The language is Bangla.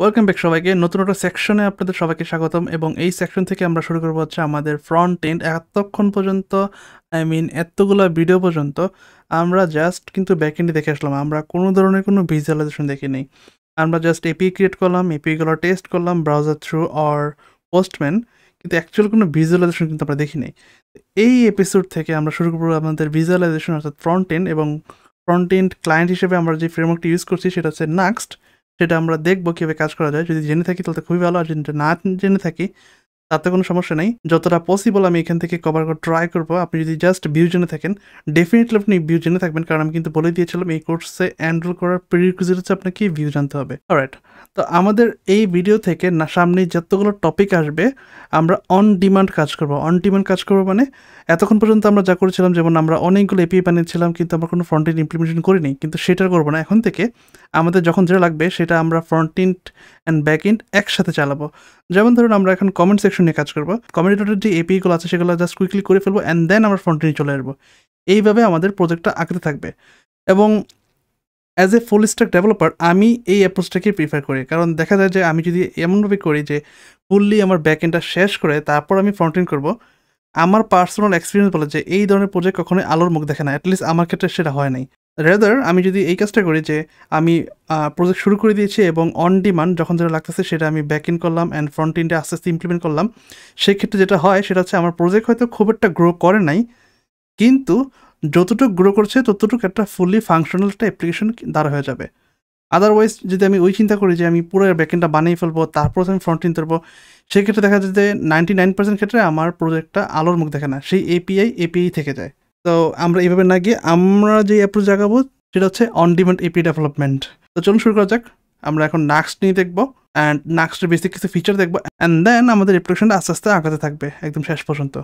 ওয়েলকাম ব্যাক সবাইকে নতুন একটা সেকশনে আপনাদের সবাইকে স্বাগতম এবং এই সেকশন থেকে আমরা শুরু করবো হচ্ছে আমাদের ফ্রন্ট এন্ড এতক্ষণ পর্যন্ত আই মিন এতগুলো ভিডিও পর্যন্ত আমরা জাস্ট কিন্তু ব্যাকেন্ডে দেখে আসলাম আমরা কোনো ধরনের কোনো ভিজুয়ালাইজেশন নেই আমরা জাস্ট এপি ক্রিয়েট করলাম এপিগুলো টেস্ট করলাম ব্রাউজার থ্রু অর পোস্টম্যান কিন্তু অ্যাকচুয়াল কোনো ভিজুয়ালাইজেশন কিন্তু আমরা দেখিনি এই এপিসোড থেকে আমরা শুরু করবো আমাদের ভিজুয়ালাইজেশন অর্থাৎ ফ্রন্ট এন্ড এবং ফ্রন্ট এন্ড ক্লায়েন্ট হিসেবে আমরা যে ফ্রেমওয়ার্কটি ইউজ করছি সেটা হচ্ছে নাক্সট সেটা আমরা দেখবো কীভাবে কাজ করা যায় যদি জেনে থাকি তাহলে খুবই ভালো আর যদি না জেনে থাকি তাতে কোনো সমস্যা নেই যতটা পসিবল আমি এখান থেকে কভার করে ট্রাই করবো আপনি যদি জাস্ট জেনে থাকেন ডেফিনেটলি আপনি জেনে থাকবেন কারণ আমি কিন্তু বলে দিয়েছিলাম এই কোর্সে অ্যান্ডেল করার প্রিরিকুইজিট হচ্ছে আপনাকে ভিউ জানতে হবে রাইট তো আমাদের এই ভিডিও থেকে না সামনে যতগুলো টপিক আসবে আমরা অন ডিমান্ড কাজ করব অন ডিমান্ড কাজ করব মানে এতক্ষণ পর্যন্ত আমরা যা করেছিলাম যেমন আমরা অনেকগুলো এপিএ বানিয়েছিলাম কিন্তু আমরা কোনো ফ্রন্টিন ইমপ্লিমেন্টেশন করিনি কিন্তু সেটা করবো না এখন থেকে আমাদের যখন যেটা লাগবে সেটা আমরা ফ্রন্টিন অ্যান্ড ব্যাক ইন্ড একসাথে চালাবো যেমন ধরুন আমরা এখন কমেন্ট সেকশন নিয়ে কাজ করবো কমেন্ট ডটের যে এপিগুলো আছে সেগুলো জাস্ট কুইকলি করে ফেলবো অ্যান্ড দেন আমরা ফ্রন্ট নিয়ে চলে আসবো এইভাবে আমাদের প্রজেক্টটা আঁকতে থাকবে এবং as a full stack developer আমি এই অ্যাপ্রোচটাকে প্রিফার করি কারণ দেখা যায় যে আমি যদি এমনভাবে করি যে ফুললি আমার ব্যাক এন্ডটা শেষ করে তারপর আমি ফ্রন্ট করব করবো আমার পার্সোনাল এক্সপিরিয়েন্স বলে যে এই ধরনের প্রজেক্ট কখনোই আলোর মুখ দেখে না অ্যাটলিস্ট আমার ক্ষেত্রে সেটা হয় নাই রেদার আমি যদি এই কাজটা করি যে আমি প্রজেক্ট শুরু করে দিয়েছি এবং অন ডিমান্ড যখন যেটা লাগতেছে সেটা আমি ব্যাক ইন করলাম অ্যান্ড ফ্রন্ট ইনটা আস্তে আস্তে ইমপ্লিমেন্ট করলাম সেক্ষেত্রে যেটা হয় সেটা হচ্ছে আমার প্রজেক্ট হয়তো খুব একটা গ্রো করে নাই কিন্তু যতটুকু গ্রো করছে ততটুকু একটা ফুললি ফাংশনাল একটা অ্যাপ্লিকেশন দাঁড় হয়ে যাবে আদারওয়াইজ যদি আমি ওই চিন্তা করি যে আমি পুরো ব্যাক এন্ডটা বানিয়ে ফেলবো তারপর আমি ফ্রন্ট ইন ধরবো সেক্ষেত্রে দেখা যায় যে নাইনটি নাইন পার্সেন্ট ক্ষেত্রে আমার প্রজেক্টটা আলোর মুখ দেখে না সেই এপিআই এপিআই থেকে যায় তো আমরা এইভাবে না গিয়ে আমরা যে অ্যাপ্রোচ জাগাবো সেটা হচ্ছে অন ডিমান্ড এপি ডেভেলপমেন্ট তো চলুন শুরু করা যাক আমরা এখন নাক্স নিয়ে দেখবো অ্যান্ড নাক্সটের বেসিক কিছু ফিচার দেখবো অ্যান্ড দেন আমাদের রিপ্রোডাকশনটা আস্তে আস্তে আগাতে থাকবে একদম শেষ পর্যন্ত